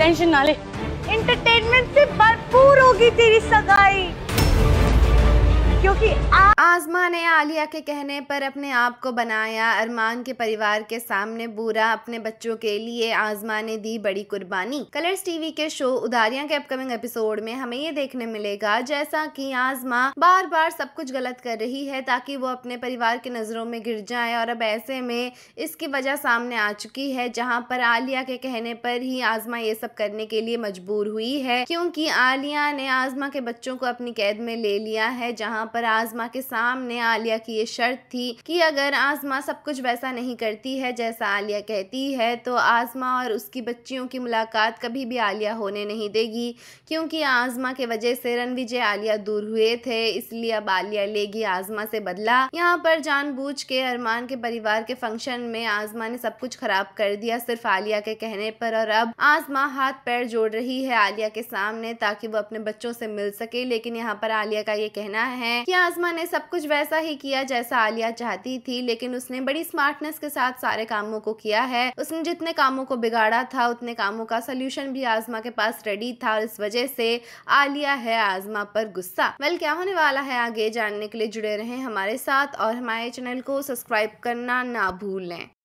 tension ना ले entertainment से भरपूर होगी तेरी सगाई क्योंकि आ आज़मा ने आलिया के कहने पर अपने आप को बनाया अरमान के परिवार के सामने बुरा अपने बच्चों के लिए आज़मा ने दी बड़ी कुर्बानी कलर्स टीवी के शो उदारिया के अपकमिंग एपिसोड में हमें ये देखने मिलेगा जैसा कि आज़मा बार बार सब कुछ गलत कर रही है ताकि वो अपने परिवार के नज़रों में गिर जाए और अब ऐसे में इसकी वजह सामने आ चुकी है जहाँ पर आलिया के कहने पर ही आज़मा ये सब करने के लिए मजबूर हुई है क्योंकि आलिया ने आज़मा के बच्चों को अपनी कैद में ले लिया है जहाँ पर आज़मा के सामने आलिया की ये शर्त थी कि अगर आजमा सब कुछ वैसा नहीं करती है जैसा आलिया कहती है तो आजमा और उसकी बच्चियों की मुलाकात कभी भी आलिया होने नहीं देगी क्योंकि आजमा के वजह से रणविजय आलिया दूर हुए थे इसलिए अब आलिया लेगी आजमा से बदला यहाँ पर जानबूझ के अरमान के परिवार के फंक्शन में आजमा ने सब कुछ खराब कर दिया सिर्फ आलिया के कहने पर और अब आजमा हाथ पैर जोड़ रही है आलिया के सामने ताकि वो अपने बच्चों से मिल सके लेकिन यहाँ पर आलिया का ये कहना है कि आजमा ने सब सब कुछ वैसा ही किया जैसा आलिया चाहती थी लेकिन उसने बड़ी स्मार्टनेस के साथ सारे कामों को किया है उसने जितने कामों को बिगाड़ा था उतने कामों का सोल्यूशन भी आजमा के पास रेडी था और इस वजह से आलिया है आजमा पर गुस्सा वेल क्या होने वाला है आगे जानने के लिए जुड़े रहे हमारे साथ और हमारे चैनल को सब्सक्राइब करना ना भूलें